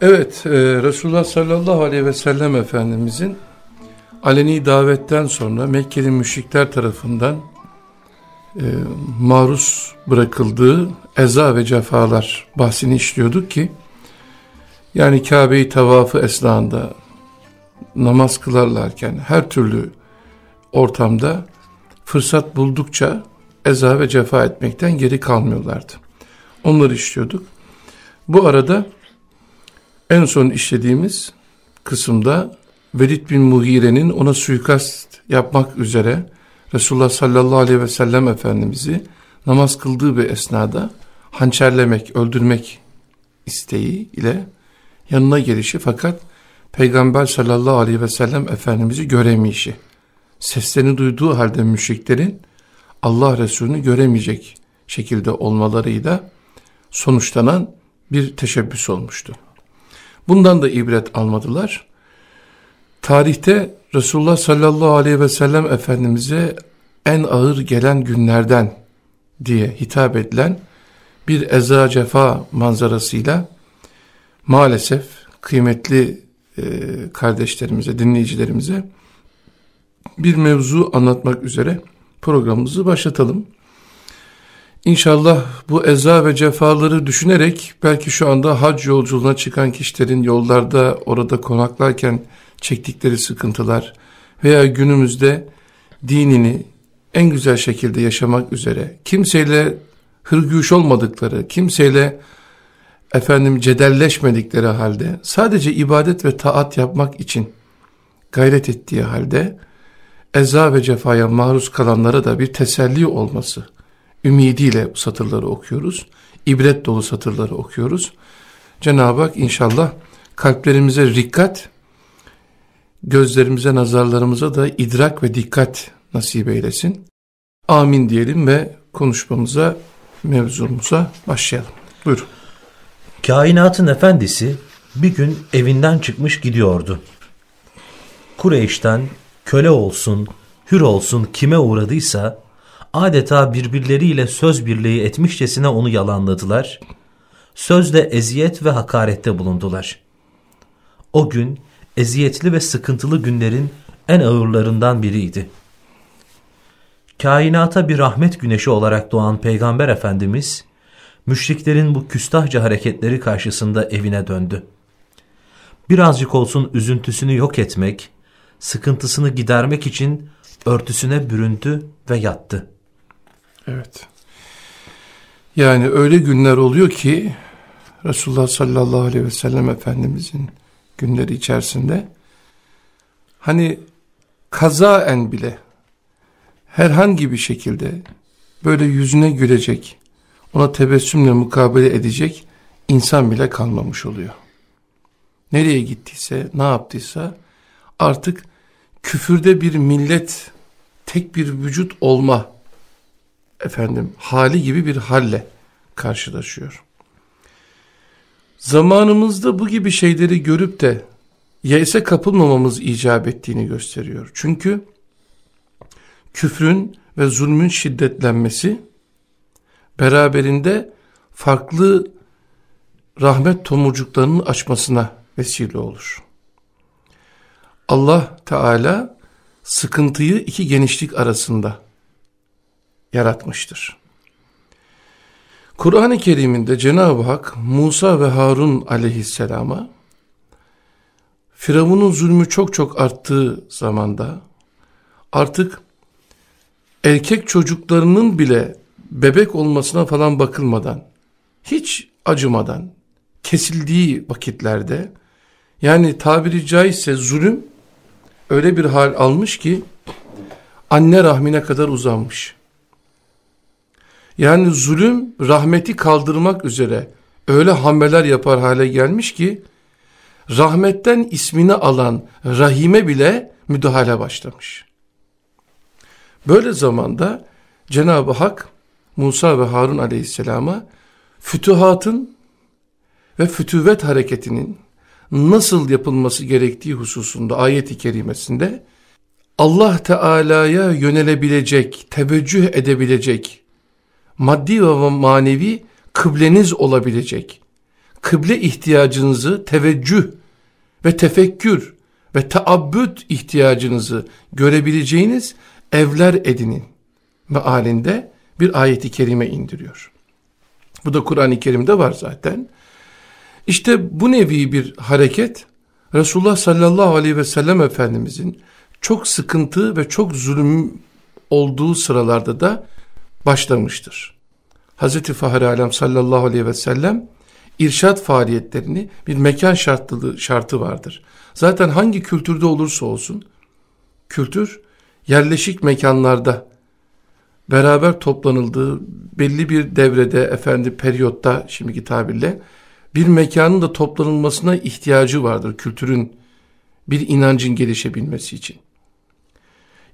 Evet, e, Resulullah sallallahu aleyhi ve sellem Efendimizin aleni davetten sonra Mekke'li müşrikler tarafından e, maruz bırakıldığı eza ve cefalar bahsini işliyorduk ki yani Kabe'yi tavafı esnanda namaz kılarlarken her türlü ortamda fırsat buldukça eza ve cefa etmekten geri kalmıyorlardı. Onları işliyorduk. Bu arada en son işlediğimiz kısımda Velid bin Muhire'nin ona suikast yapmak üzere Resulullah sallallahu aleyhi ve sellem Efendimiz'i namaz kıldığı bir esnada hançerlemek, öldürmek isteği ile yanına gelişi fakat Peygamber sallallahu aleyhi ve sellem Efendimiz'i göremeyişi, seslerini duyduğu halde müşriklerin Allah Resulü'nü göremeyecek şekilde olmalarıyla sonuçlanan bir teşebbüs olmuştu. Bundan da ibret almadılar. Tarihte Resulullah sallallahu aleyhi ve sellem Efendimiz'e en ağır gelen günlerden diye hitap edilen bir eza cefa manzarasıyla maalesef kıymetli e, kardeşlerimize, dinleyicilerimize bir mevzu anlatmak üzere programımızı başlatalım. İnşallah bu eza ve cefaları düşünerek belki şu anda hac yolculuğuna çıkan kişilerin yollarda orada konaklarken çektikleri sıkıntılar veya günümüzde dinini en güzel şekilde yaşamak üzere kimseyle hırgüş olmadıkları, kimseyle efendim cedelleşmedikleri halde sadece ibadet ve taat yapmak için gayret ettiği halde eza ve cefaya maruz kalanlara da bir teselli olması ümidiyle bu satırları okuyoruz. İbret dolu satırları okuyoruz. Cenab-ı Hak inşallah kalplerimize rikkat, gözlerimize, nazarlarımıza da idrak ve dikkat nasip eylesin. Amin diyelim ve konuşmamıza, mevzumuza başlayalım. Buyurun. Kainatın efendisi bir gün evinden çıkmış gidiyordu. Kureyş'ten köle olsun, hür olsun kime uğradıysa adeta birbirleriyle söz birliği etmişçesine onu yalanladılar. Sözle eziyet ve hakarette bulundular. O gün eziyetli ve sıkıntılı günlerin en ağırlarından biriydi. Kainata bir rahmet güneşi olarak doğan Peygamber Efendimiz, müşriklerin bu küstahca hareketleri karşısında evine döndü. Birazcık olsun üzüntüsünü yok etmek, sıkıntısını gidermek için örtüsüne büründü ve yattı. Evet. Yani öyle günler oluyor ki Resulullah sallallahu aleyhi ve sellem Efendimizin günleri içerisinde hani kazaen bile herhangi bir şekilde böyle yüzüne gülecek, ona tebessümle mukabele edecek insan bile kalmamış oluyor. Nereye gittiyse, ne yaptıysa artık küfürde bir millet, tek bir vücut olma efendim hali gibi bir halle karşılaşıyor. Zamanımızda bu gibi şeyleri görüp de yese kapılmamamız icap ettiğini gösteriyor. Çünkü küfrün ve zulmün şiddetlenmesi beraberinde farklı rahmet tomurcuklarının açmasına vesile olur. Allah Teala sıkıntıyı iki genişlik arasında yaratmıştır. Kur'an-ı Kerim'inde Cenab-ı Hak Musa ve Harun aleyhisselama Firavun'un zulmü çok çok arttığı zamanda artık erkek çocuklarının bile bebek olmasına falan bakılmadan hiç acımadan kesildiği vakitlerde yani tabiri caizse zulüm öyle bir hal almış ki anne rahmine kadar uzanmış. Yani zulüm rahmeti kaldırmak üzere öyle hamleler yapar hale gelmiş ki rahmetten ismini alan rahime bile müdahale başlamış. Böyle zamanda Cenab-ı Hak Musa ve Harun aleyhisselama fütühatın ve fütüvet hareketinin nasıl yapılması gerektiği hususunda ayet-i kerimesinde Allah Teala'ya yönelebilecek, teveccüh edebilecek maddi ve manevi kıbleniz olabilecek, kıble ihtiyacınızı teveccüh ve tefekkür ve taabbüt ihtiyacınızı görebileceğiniz evler edinin ve halinde bir ayeti kerime indiriyor. Bu da Kur'an-ı Kerim'de var zaten. İşte bu nevi bir hareket Resulullah sallallahu aleyhi ve sellem Efendimizin çok sıkıntı ve çok zulüm olduğu sıralarda da başlamıştır. Hz. Fahri Alem sallallahu aleyhi ve sellem irşat faaliyetlerini bir mekan şartlılığı şartı vardır. Zaten hangi kültürde olursa olsun kültür yerleşik mekanlarda beraber toplanıldığı belli bir devrede efendi periyotta şimdiki tabirle bir mekanın da toplanılmasına ihtiyacı vardır kültürün bir inancın gelişebilmesi için.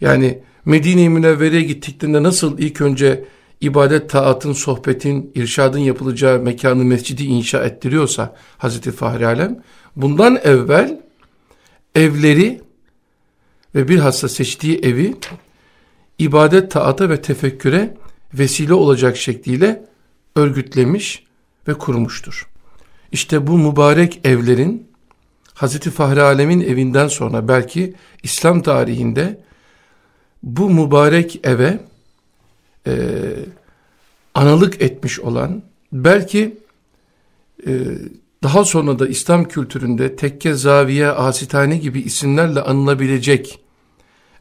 Yani Medine-i Münevvere'ye gittiklerinde nasıl ilk önce ibadet, taatın, sohbetin, irşadın yapılacağı mekanı, mescidi inşa ettiriyorsa Hazreti Fahri Alem, bundan evvel evleri ve bilhassa seçtiği evi ibadet, taata ve tefekküre vesile olacak şekliyle örgütlemiş ve kurmuştur. İşte bu mübarek evlerin Hazreti Fahri Alem'in evinden sonra belki İslam tarihinde bu mübarek eve e, analık etmiş olan belki e, daha sonra da İslam kültüründe tekke, zaviye, asitane gibi isimlerle anılabilecek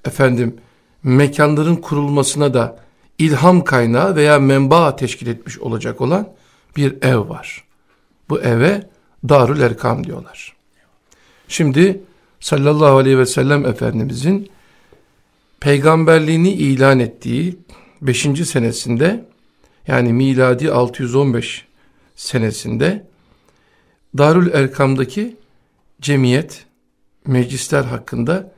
efendim mekanların kurulmasına da ilham kaynağı veya menba teşkil etmiş olacak olan bir ev var. Bu eve Darül Erkam diyorlar. Şimdi sallallahu aleyhi ve sellem Efendimizin peygamberliğini ilan ettiği 5. senesinde yani miladi 615 senesinde Darül Erkam'daki cemiyet, meclisler hakkında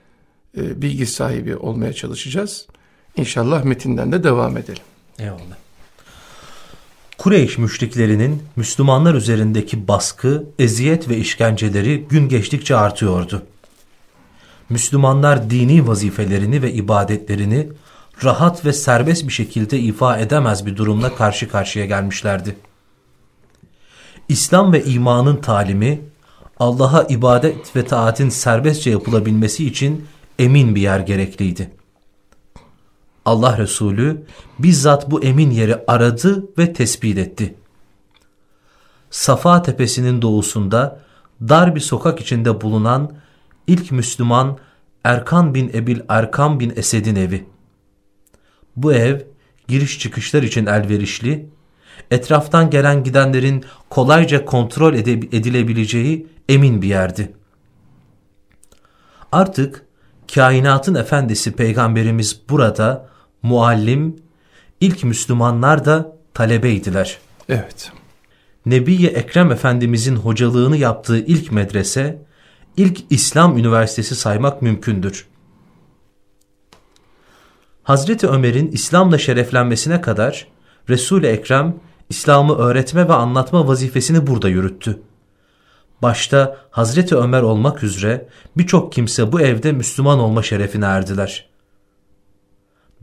e, bilgi sahibi olmaya çalışacağız. İnşallah metinden de devam edelim. Eyvallah. Kureyş müşriklerinin Müslümanlar üzerindeki baskı, eziyet ve işkenceleri gün geçtikçe artıyordu. Müslümanlar dini vazifelerini ve ibadetlerini rahat ve serbest bir şekilde ifa edemez bir durumla karşı karşıya gelmişlerdi. İslam ve imanın talimi Allah'a ibadet ve taatin serbestçe yapılabilmesi için emin bir yer gerekliydi. Allah Resulü bizzat bu emin yeri aradı ve tespit etti. Safa tepesinin doğusunda dar bir sokak içinde bulunan ilk Müslüman Erkan bin Ebil Erkan bin Esed'in evi. Bu ev giriş çıkışlar için elverişli, etraftan gelen gidenlerin kolayca kontrol edilebileceği emin bir yerdi. Artık kainatın efendisi peygamberimiz burada muallim, ilk Müslümanlar da talebeydiler. Evet. Nebiye Ekrem Efendimizin hocalığını yaptığı ilk medrese ilk İslam üniversitesi saymak mümkündür. Hazreti Ömer'in İslam'la şereflenmesine kadar Resul-i Ekrem İslam'ı öğretme ve anlatma vazifesini burada yürüttü. Başta Hazreti Ömer olmak üzere birçok kimse bu evde Müslüman olma şerefine erdiler.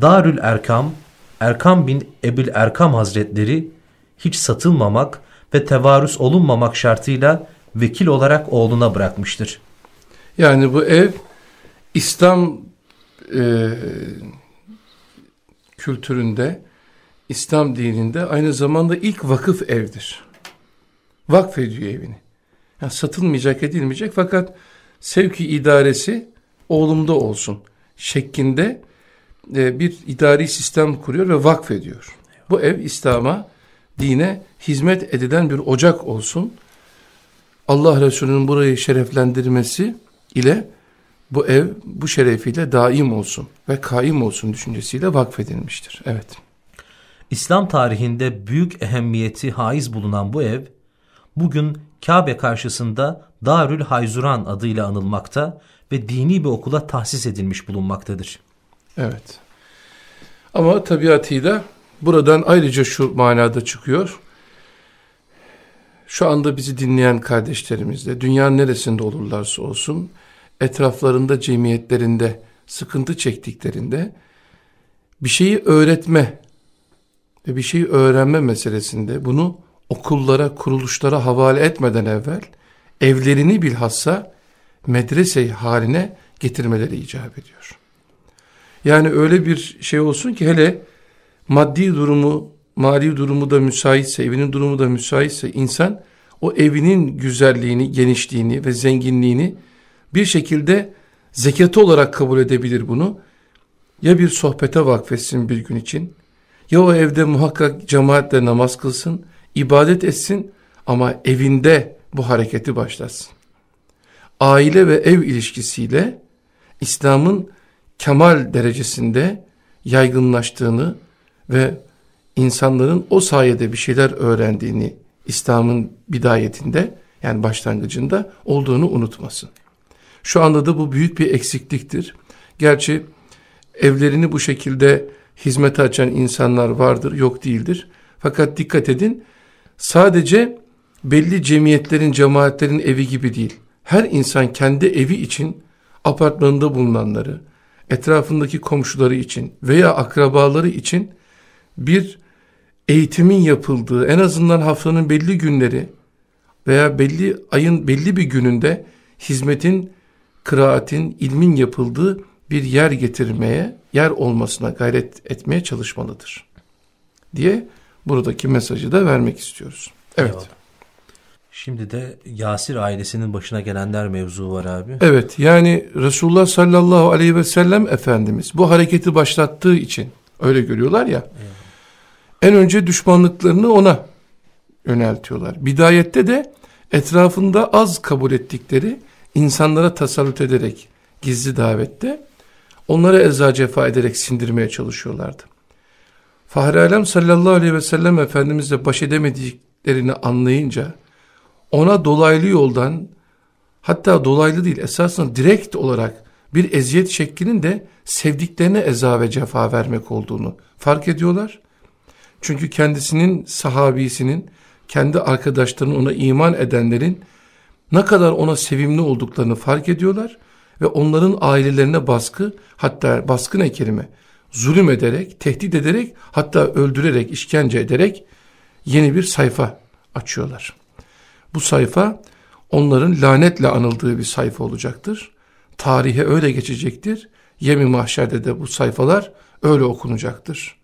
Darül Erkam, Erkam bin Ebil Erkam Hazretleri hiç satılmamak ve tevarüs olunmamak şartıyla vekil olarak oğluna bırakmıştır. Yani bu ev İslam e, kültüründe, İslam dininde aynı zamanda ilk vakıf evdir. Vakfediyor evini. Yani satılmayacak, edilmeyecek fakat sevki idaresi oğlumda olsun şeklinde e, bir idari sistem kuruyor ve vakfediyor. Bu ev İslam'a, dine hizmet edilen bir ocak olsun Allah Resulü'nün burayı şereflendirmesi ile bu ev bu şerefiyle daim olsun ve kaim olsun düşüncesiyle vakfedilmiştir. Evet. İslam tarihinde büyük ehemmiyeti haiz bulunan bu ev, bugün Kabe karşısında Darül Hayzuran adıyla anılmakta ve dini bir okula tahsis edilmiş bulunmaktadır. Evet. Ama tabiatıyla buradan ayrıca şu manada çıkıyor şu anda bizi dinleyen kardeşlerimizle dünya neresinde olurlarsa olsun etraflarında cemiyetlerinde sıkıntı çektiklerinde bir şeyi öğretme ve bir şeyi öğrenme meselesinde bunu okullara, kuruluşlara havale etmeden evvel evlerini bilhassa medrese haline getirmeleri icap ediyor. Yani öyle bir şey olsun ki hele maddi durumu mali durumu da müsaitse, evinin durumu da müsaitse insan o evinin güzelliğini, genişliğini ve zenginliğini bir şekilde zekatı olarak kabul edebilir bunu. Ya bir sohbete vakfetsin bir gün için, ya o evde muhakkak cemaatle namaz kılsın, ibadet etsin ama evinde bu hareketi başlasın. Aile ve ev ilişkisiyle İslam'ın kemal derecesinde yaygınlaştığını ve insanların o sayede bir şeyler öğrendiğini İslam'ın bidayetinde yani başlangıcında olduğunu unutmasın. Şu anda da bu büyük bir eksikliktir. Gerçi evlerini bu şekilde hizmete açan insanlar vardır, yok değildir. Fakat dikkat edin, sadece belli cemiyetlerin, cemaatlerin evi gibi değil. Her insan kendi evi için apartmanında bulunanları, etrafındaki komşuları için veya akrabaları için bir eğitimin yapıldığı en azından haftanın belli günleri veya belli ayın belli bir gününde hizmetin, kıraatin, ilmin yapıldığı bir yer getirmeye, yer olmasına gayret etmeye çalışmalıdır. Diye buradaki mesajı da vermek istiyoruz. Evet. Şimdi de Yasir ailesinin başına gelenler mevzu var abi. Evet yani Resulullah sallallahu aleyhi ve sellem Efendimiz bu hareketi başlattığı için öyle görüyorlar ya. Eyvallah en önce düşmanlıklarını ona yöneltiyorlar. Bidayette de etrafında az kabul ettikleri insanlara tasallut ederek gizli davette onlara eza cefa ederek sindirmeye çalışıyorlardı. Fahri Alem sallallahu aleyhi ve sellem Efendimizle baş edemediklerini anlayınca ona dolaylı yoldan hatta dolaylı değil esasında direkt olarak bir eziyet şeklinin de sevdiklerine eza ve cefa vermek olduğunu fark ediyorlar çünkü kendisinin sahabisinin, kendi arkadaşlarının ona iman edenlerin ne kadar ona sevimli olduklarını fark ediyorlar ve onların ailelerine baskı hatta baskı ne kelime zulüm ederek, tehdit ederek hatta öldürerek, işkence ederek yeni bir sayfa açıyorlar. Bu sayfa onların lanetle anıldığı bir sayfa olacaktır. Tarihe öyle geçecektir. Yemi mahşerde de bu sayfalar öyle okunacaktır.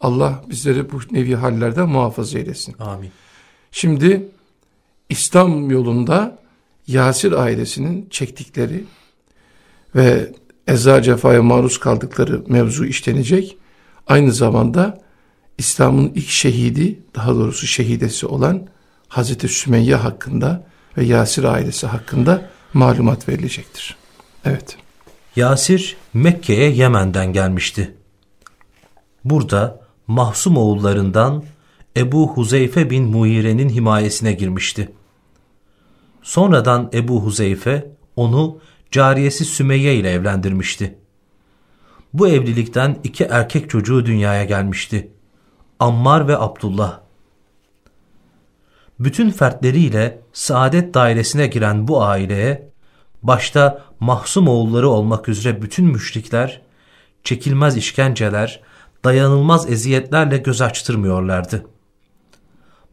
Allah bizleri bu nevi hallerde muhafaza eylesin. Amin. Şimdi İslam yolunda Yasir ailesinin çektikleri ve eza cefaya maruz kaldıkları mevzu işlenecek. Aynı zamanda İslam'ın ilk şehidi, daha doğrusu şehidesi olan Hazreti Sümeyye hakkında ve Yasir ailesi hakkında malumat verilecektir. Evet. Yasir Mekke'ye Yemen'den gelmişti. Burada Mahsum oğullarından Ebu Huzeyfe bin Muire'nin himayesine girmişti. Sonradan Ebu Huzeyfe onu cariyesi Sümeyye ile evlendirmişti. Bu evlilikten iki erkek çocuğu dünyaya gelmişti. Ammar ve Abdullah. Bütün fertleriyle saadet dairesine giren bu aileye, başta mahsum oğulları olmak üzere bütün müşrikler, çekilmez işkenceler, dayanılmaz eziyetlerle göz açtırmıyorlardı.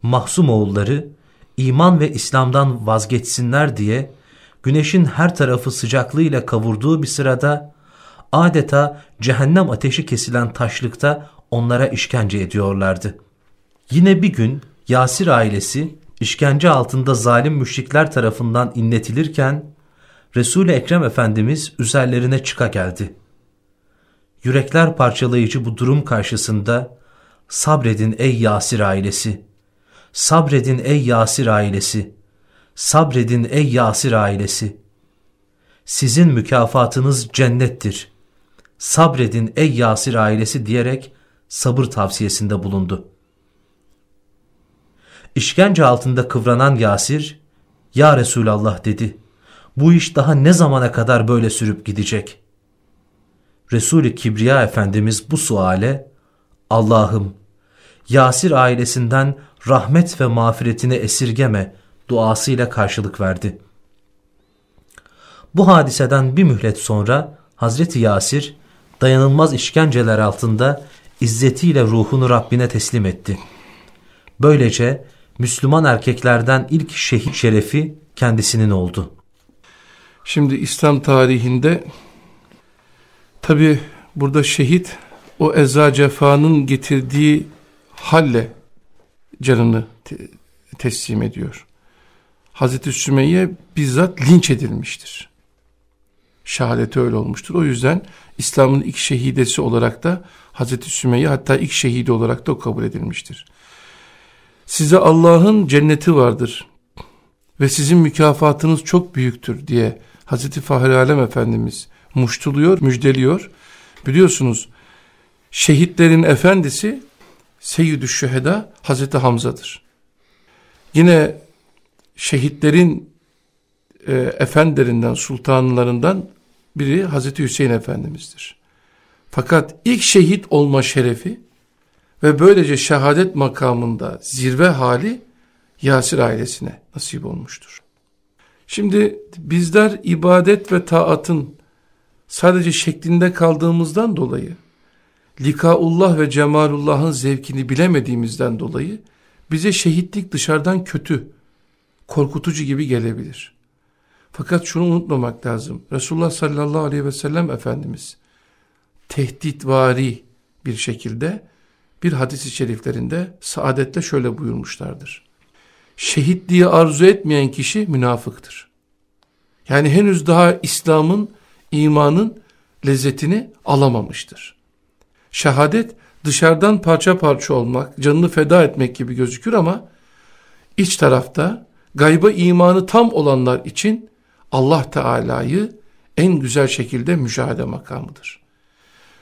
Mahzum oğulları iman ve İslam'dan vazgeçsinler diye güneşin her tarafı sıcaklığıyla kavurduğu bir sırada adeta cehennem ateşi kesilen taşlıkta onlara işkence ediyorlardı. Yine bir gün Yasir ailesi işkence altında zalim müşrikler tarafından inletilirken Resul-i Ekrem Efendimiz üzerlerine çıka geldi. Yürekler parçalayıcı bu durum karşısında sabredin ey Yasir ailesi. Sabredin ey Yasir ailesi. Sabredin ey Yasir ailesi. Sizin mükafatınız cennettir. Sabredin ey Yasir ailesi diyerek sabır tavsiyesinde bulundu. İşkence altında kıvranan Yasir, Ya Resulallah dedi. Bu iş daha ne zamana kadar böyle sürüp gidecek? Resul-i Kibriya Efendimiz bu suale Allah'ım Yasir ailesinden rahmet ve mağfiretini esirgeme duasıyla karşılık verdi. Bu hadiseden bir mühlet sonra Hazreti Yasir dayanılmaz işkenceler altında izzetiyle ruhunu Rabbine teslim etti. Böylece Müslüman erkeklerden ilk şehit şerefi kendisinin oldu. Şimdi İslam tarihinde Tabi burada şehit o eza cefanın getirdiği halle canını te teslim ediyor. Hazreti Sümeyye bizzat linç edilmiştir. Şehadeti öyle olmuştur. O yüzden İslam'ın ilk şehidesi olarak da Hazreti Sümeyye hatta ilk şehidi olarak da o kabul edilmiştir. Size Allah'ın cenneti vardır ve sizin mükafatınız çok büyüktür diye Hazreti Fahri Alem Efendimiz muştuluyor, müjdeliyor. Biliyorsunuz şehitlerin efendisi Seyyidü Şüheda Hazreti Hamza'dır. Yine şehitlerin e, efendilerinden, sultanlarından biri Hazreti Hüseyin Efendimiz'dir. Fakat ilk şehit olma şerefi ve böylece şehadet makamında zirve hali Yasir ailesine nasip olmuştur. Şimdi bizler ibadet ve taatın sadece şeklinde kaldığımızdan dolayı, likaullah ve cemalullahın zevkini bilemediğimizden dolayı, bize şehitlik dışarıdan kötü, korkutucu gibi gelebilir. Fakat şunu unutmamak lazım. Resulullah sallallahu aleyhi ve sellem Efendimiz, tehditvari bir şekilde, bir hadis-i şeriflerinde saadette şöyle buyurmuşlardır. Şehitliği arzu etmeyen kişi münafıktır. Yani henüz daha İslam'ın imanın lezzetini alamamıştır. Şehadet dışarıdan parça parça olmak, canını feda etmek gibi gözükür ama iç tarafta gayba imanı tam olanlar için Allah Teala'yı en güzel şekilde müşahede makamıdır.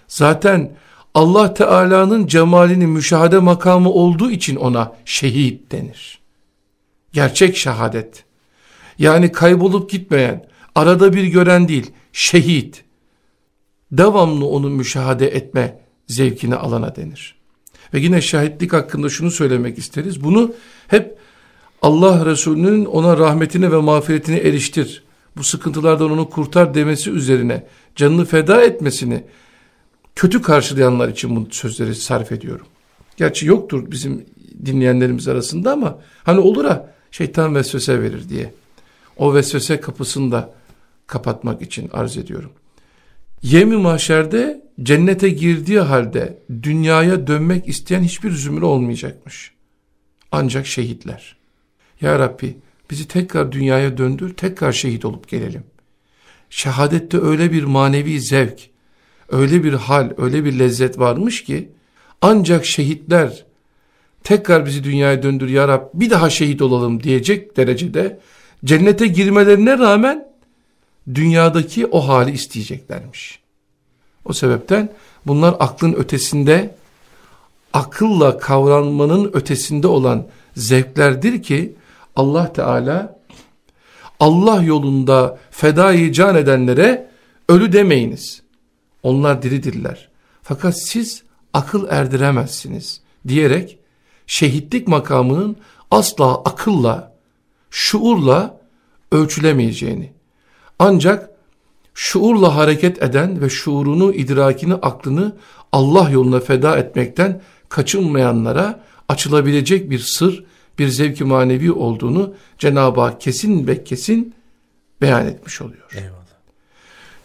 Zaten Allah Teala'nın cemalini müşahede makamı olduğu için ona şehit denir. Gerçek şehadet. Yani kaybolup gitmeyen, arada bir gören değil, şehit, devamlı onu müşahede etme zevkini alana denir. Ve yine şahitlik hakkında şunu söylemek isteriz. Bunu hep Allah Resulü'nün ona rahmetini ve mağfiretini eriştir. Bu sıkıntılardan onu kurtar demesi üzerine canını feda etmesini kötü karşılayanlar için bu sözleri sarf ediyorum. Gerçi yoktur bizim dinleyenlerimiz arasında ama hani olur ha şeytan vesvese verir diye. O vesvese kapısında kapatmak için arz ediyorum. Yemi mahşerde cennete girdiği halde dünyaya dönmek isteyen hiçbir zümre olmayacakmış. Ancak şehitler. Ya Rabbi bizi tekrar dünyaya döndür, tekrar şehit olup gelelim. Şehadette öyle bir manevi zevk, öyle bir hal, öyle bir lezzet varmış ki ancak şehitler tekrar bizi dünyaya döndür ya Rab bir daha şehit olalım diyecek derecede cennete girmelerine rağmen dünyadaki o hali isteyeceklermiş. O sebepten bunlar aklın ötesinde, akılla kavranmanın ötesinde olan zevklerdir ki Allah Teala Allah yolunda fedai can edenlere ölü demeyiniz. Onlar diridirler. Fakat siz akıl erdiremezsiniz diyerek şehitlik makamının asla akılla, şuurla ölçülemeyeceğini ancak şuurla hareket eden ve şuurunu, idrakini, aklını Allah yoluna feda etmekten kaçınmayanlara açılabilecek bir sır, bir zevki manevi olduğunu Cenab-ı Hak kesin ve kesin beyan etmiş oluyor.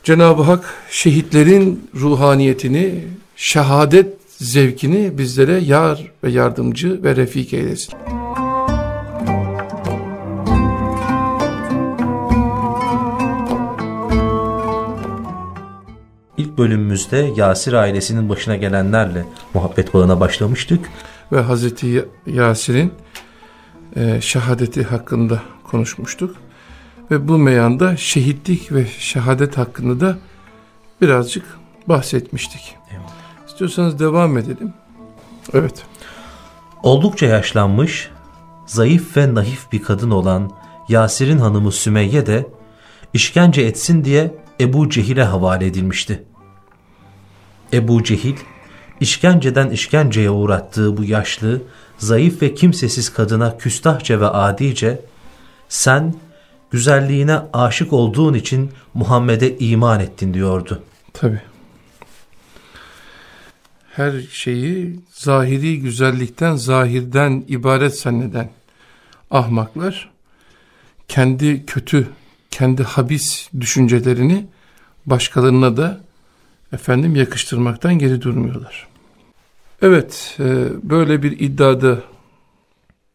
Cenab-ı Hak şehitlerin ruhaniyetini, şehadet zevkini bizlere yar ve yardımcı ve refik eylesin. bölümümüzde Yasir ailesinin başına gelenlerle muhabbet bağına başlamıştık. Ve Hazreti Yasir'in e, şehadeti hakkında konuşmuştuk. Ve bu meyanda şehitlik ve şehadet hakkında da birazcık bahsetmiştik. Eyvallah. İstiyorsanız devam edelim. Evet. Oldukça yaşlanmış, zayıf ve naif bir kadın olan Yasir'in hanımı Sümeyye de işkence etsin diye Ebu Cehil'e havale edilmişti. Ebu Cehil, işkenceden işkenceye uğrattığı bu yaşlı, zayıf ve kimsesiz kadına küstahça ve adice, sen güzelliğine aşık olduğun için Muhammed'e iman ettin diyordu. Tabi. Her şeyi zahiri güzellikten, zahirden ibaret zanneden ahmaklar, kendi kötü, kendi habis düşüncelerini başkalarına da efendim yakıştırmaktan geri durmuyorlar. Evet, e, böyle bir iddiada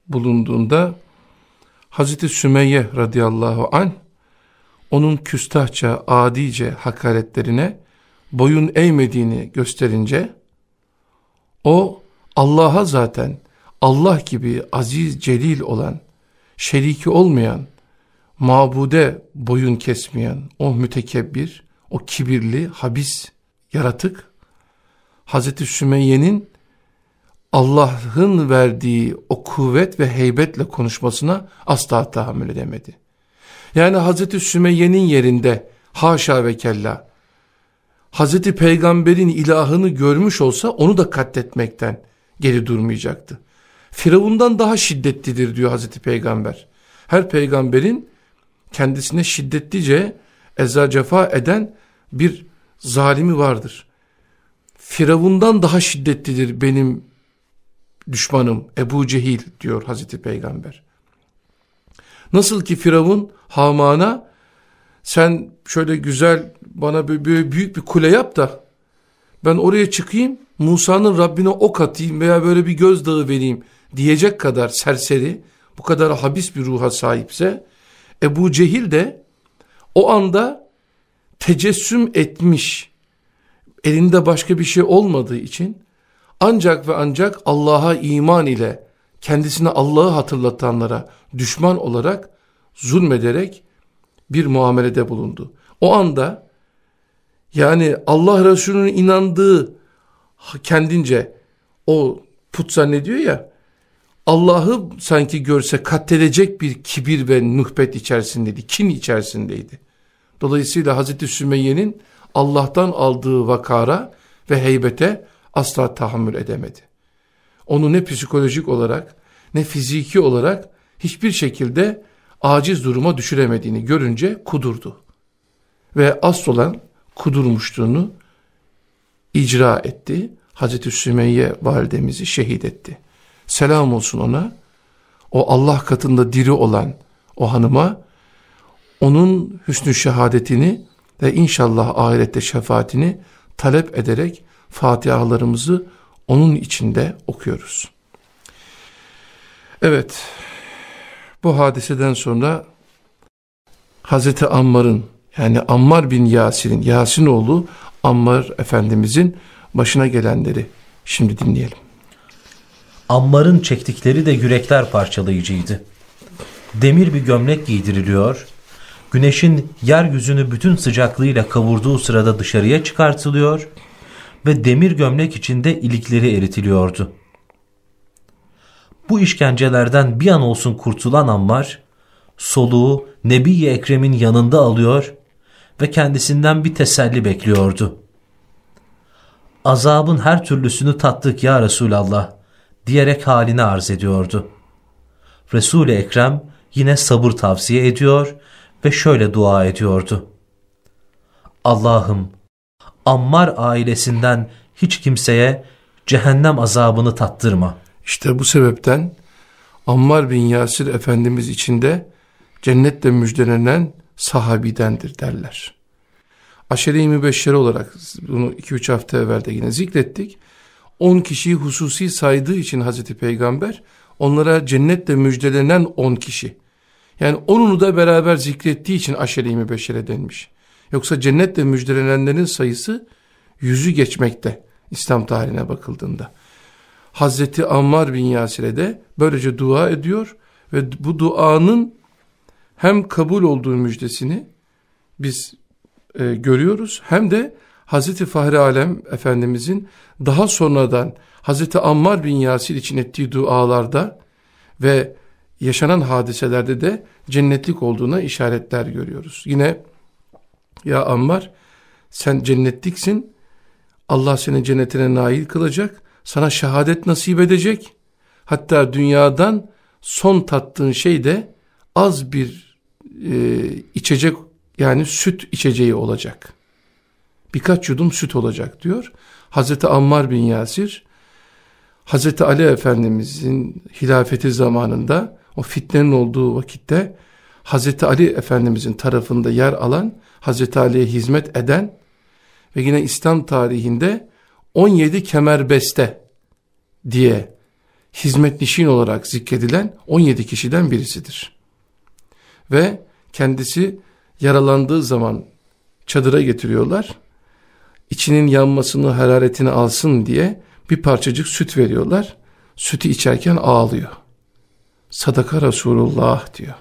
bulunduğunda Hazreti Sümeyye radıyallahu an onun küstahça, adice hakaretlerine boyun eğmediğini gösterince o Allah'a zaten Allah gibi aziz celil olan, şeriki olmayan, mabude boyun kesmeyen o mütekebbir, o kibirli, habis yaratık Hazreti Sümeyye'nin Allah'ın verdiği o kuvvet ve heybetle konuşmasına asla tahammül edemedi. Yani Hazreti Sümeyye'nin yerinde haşa ve kella Hazreti Peygamber'in ilahını görmüş olsa onu da katletmekten geri durmayacaktı. Firavundan daha şiddetlidir diyor Hazreti Peygamber. Her peygamberin kendisine şiddetlice eza cefa eden bir zalimi vardır. Firavundan daha şiddetlidir benim düşmanım Ebu Cehil diyor Hazreti Peygamber. Nasıl ki Firavun Haman'a sen şöyle güzel bana böyle büyük bir kule yap da ben oraya çıkayım Musa'nın Rabbine ok atayım veya böyle bir gözdağı vereyim diyecek kadar serseri bu kadar habis bir ruha sahipse Ebu Cehil de o anda tecessüm etmiş, elinde başka bir şey olmadığı için ancak ve ancak Allah'a iman ile kendisini Allah'ı hatırlatanlara düşman olarak zulmederek bir muamelede bulundu. O anda yani Allah Resulü'nün inandığı kendince o put zannediyor ya Allah'ı sanki görse katledecek bir kibir ve nühbet içerisindeydi, kin içerisindeydi. Dolayısıyla Hazreti Sümeyye'nin Allah'tan aldığı vakara ve heybete asla tahammül edemedi. Onu ne psikolojik olarak ne fiziki olarak hiçbir şekilde aciz duruma düşüremediğini görünce kudurdu. Ve asıl olan kudurmuşluğunu icra etti. Hazreti Sümeyye validemizi şehit etti. Selam olsun ona. O Allah katında diri olan o hanıma onun hüsnü şehadetini ve inşallah ahirette şefaatini talep ederek Fatihalarımızı onun içinde okuyoruz. Evet, bu hadiseden sonra Hazreti Ammar'ın yani Ammar bin Yasin'in, Yasin oğlu Ammar Efendimizin başına gelenleri şimdi dinleyelim. Ammar'ın çektikleri de yürekler parçalayıcıydı. Demir bir gömlek giydiriliyor, güneşin yeryüzünü bütün sıcaklığıyla kavurduğu sırada dışarıya çıkartılıyor ve demir gömlek içinde ilikleri eritiliyordu. Bu işkencelerden bir an olsun kurtulan Ammar, soluğu nebi Ekrem'in yanında alıyor ve kendisinden bir teselli bekliyordu. Azabın her türlüsünü tattık ya Resulallah diyerek halini arz ediyordu. Resul-i Ekrem yine sabır tavsiye ediyor ve şöyle dua ediyordu. Allah'ım Ammar ailesinden hiç kimseye cehennem azabını tattırma. İşte bu sebepten Ammar bin Yasir Efendimiz içinde cennetle müjdelenen sahabidendir derler. Aşere-i Mübeşşere olarak bunu 2-3 hafta evvel de yine zikrettik. 10 kişiyi hususi saydığı için Hazreti Peygamber onlara cennetle müjdelenen 10 kişi yani onunu da beraber zikrettiği için aşere-i mübeşşere denmiş. Yoksa cennetle müjdelenenlerin sayısı yüzü geçmekte İslam tarihine bakıldığında. Hazreti Ammar bin Yasir'e de böylece dua ediyor ve bu duanın hem kabul olduğu müjdesini biz e, görüyoruz hem de Hazreti Fahri Alem Efendimizin daha sonradan Hazreti Ammar bin Yasir için ettiği dualarda ve yaşanan hadiselerde de cennetlik olduğuna işaretler görüyoruz. Yine ya Ammar sen cennetliksin. Allah seni cennetine nail kılacak. Sana şehadet nasip edecek. Hatta dünyadan son tattığın şey de az bir e, içecek yani süt içeceği olacak. Birkaç yudum süt olacak diyor. Hazreti Ammar bin Yasir Hazreti Ali Efendimizin hilafeti zamanında o fitnenin olduğu vakitte Hazreti Ali Efendimizin tarafında yer alan, Hazreti Ali'ye hizmet eden ve yine İslam tarihinde 17 kemerbeste diye hizmetnişin olarak zikredilen 17 kişiden birisidir. Ve kendisi yaralandığı zaman çadıra getiriyorlar. İçinin yanmasını, hararetini alsın diye bir parçacık süt veriyorlar. Sütü içerken ağlıyor. Sadaka Resulullah diyor.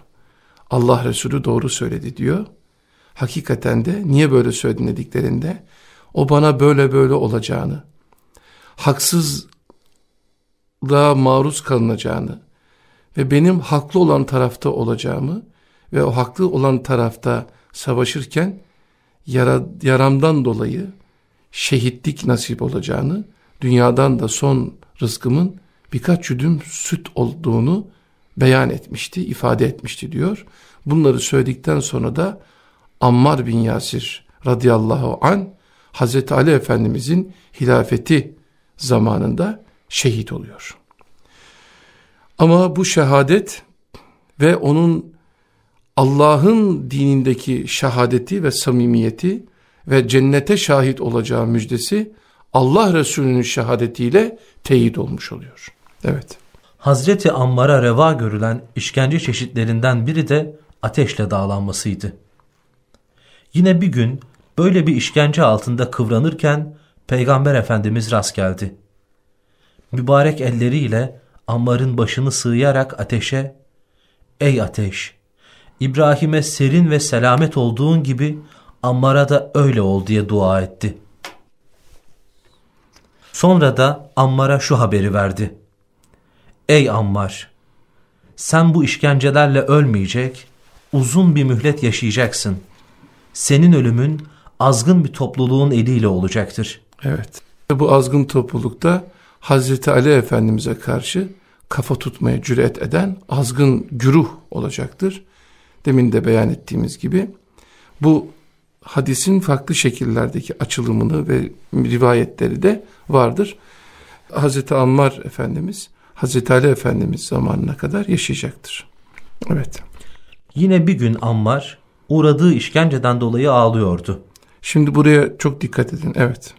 Allah Resulü doğru söyledi diyor. Hakikaten de niye böyle söyledin dediklerinde o bana böyle böyle olacağını, haksızlığa maruz kalınacağını ve benim haklı olan tarafta olacağımı ve o haklı olan tarafta savaşırken yara, yaramdan dolayı şehitlik nasip olacağını, dünyadan da son rızkımın birkaç yudum süt olduğunu beyan etmişti, ifade etmişti diyor. Bunları söyledikten sonra da Ammar bin Yasir radıyallahu an Hazreti Ali Efendimizin hilafeti zamanında şehit oluyor. Ama bu şehadet ve onun Allah'ın dinindeki şehadeti ve samimiyeti ve cennete şahit olacağı müjdesi Allah Resulü'nün şehadetiyle teyit olmuş oluyor. Evet. Hazreti Ammar'a reva görülen işkence çeşitlerinden biri de ateşle dağlanmasıydı. Yine bir gün böyle bir işkence altında kıvranırken Peygamber Efendimiz rast geldi. Mübarek elleriyle Ammar'ın başını sığayarak ateşe ''Ey ateş! İbrahim'e serin ve selamet olduğun gibi Ammar'a da öyle ol.'' diye dua etti. Sonra da Ammar'a şu haberi verdi. Ey Ammar! Sen bu işkencelerle ölmeyecek, uzun bir mühlet yaşayacaksın. Senin ölümün azgın bir topluluğun eliyle olacaktır. Evet. Bu azgın toplulukta Hazreti Ali Efendimiz'e karşı kafa tutmaya cüret eden azgın güruh olacaktır. Demin de beyan ettiğimiz gibi bu hadisin farklı şekillerdeki açılımını ve rivayetleri de vardır. Hazreti Ammar Efendimiz Hazreti Ali Efendimiz zamanına kadar yaşayacaktır. Evet. Yine bir gün Ammar uğradığı işkenceden dolayı ağlıyordu. Şimdi buraya çok dikkat edin. Evet.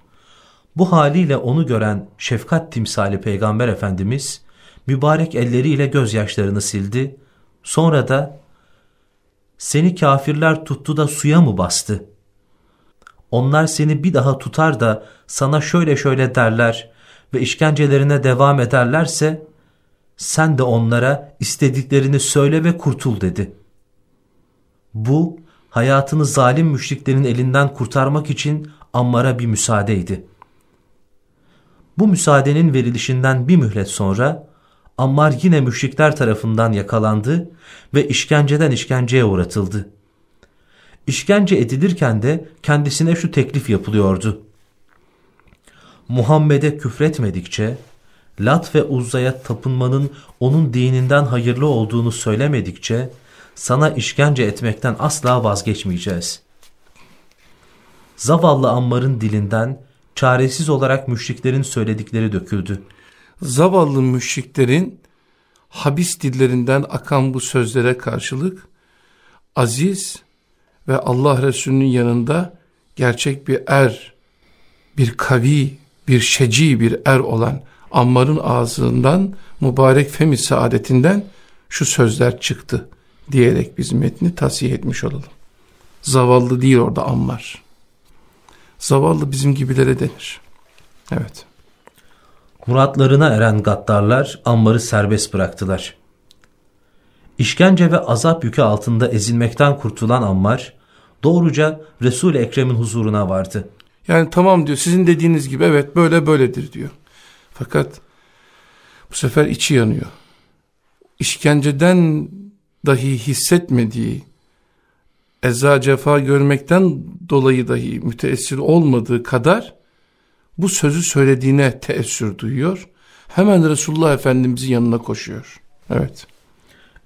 Bu haliyle onu gören şefkat timsali Peygamber Efendimiz mübarek elleriyle gözyaşlarını sildi. Sonra da seni kafirler tuttu da suya mı bastı? Onlar seni bir daha tutar da sana şöyle şöyle derler ve işkencelerine devam ederlerse sen de onlara istediklerini söyle ve kurtul dedi. Bu hayatını zalim müşriklerin elinden kurtarmak için Ammar'a bir müsaadeydi. Bu müsaadenin verilişinden bir mühlet sonra Ammar yine müşrikler tarafından yakalandı ve işkenceden işkenceye uğratıldı. İşkence edilirken de kendisine şu teklif yapılıyordu. Muhammed'e küfretmedikçe, Lat ve Uzza'ya tapınmanın onun dininden hayırlı olduğunu söylemedikçe sana işkence etmekten asla vazgeçmeyeceğiz. Zavallı Ammar'ın dilinden çaresiz olarak müşriklerin söyledikleri döküldü. Zavallı müşriklerin habis dillerinden akan bu sözlere karşılık aziz ve Allah Resulü'nün yanında gerçek bir er, bir kavi, bir şeci bir er olan Ammar'ın ağzından mübarek femi saadetinden şu sözler çıktı diyerek biz metni tasih etmiş olalım. Zavallı değil orada Ammar. Zavallı bizim gibilere denir. Evet. Muratlarına eren gaddarlar Ammar'ı serbest bıraktılar. İşkence ve azap yükü altında ezilmekten kurtulan Ammar doğruca Resul-i Ekrem'in huzuruna vardı. Yani tamam diyor sizin dediğiniz gibi evet böyle böyledir diyor. Fakat bu sefer içi yanıyor. İşkenceden dahi hissetmediği, eza cefa görmekten dolayı dahi müteessir olmadığı kadar bu sözü söylediğine teessür duyuyor. Hemen Resulullah Efendimizin yanına koşuyor. Evet.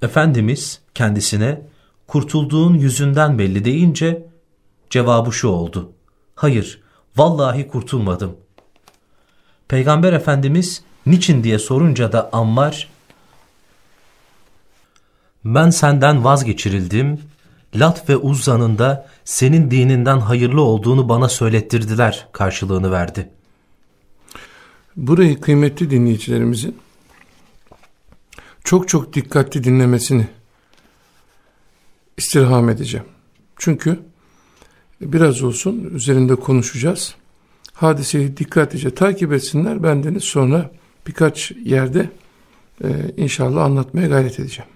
Efendimiz kendisine kurtulduğun yüzünden belli deyince cevabı şu oldu. Hayır, vallahi kurtulmadım. Peygamber Efendimiz niçin diye sorunca da Ammar ben senden vazgeçirildim, Lat ve Uzza'nın da senin dininden hayırlı olduğunu bana söylettirdiler karşılığını verdi. Burayı kıymetli dinleyicilerimizin çok çok dikkatli dinlemesini istirham edeceğim. Çünkü biraz olsun üzerinde konuşacağız hadiseyi dikkatlice takip etsinler. Bendeniz sonra birkaç yerde e, inşallah anlatmaya gayret edeceğim.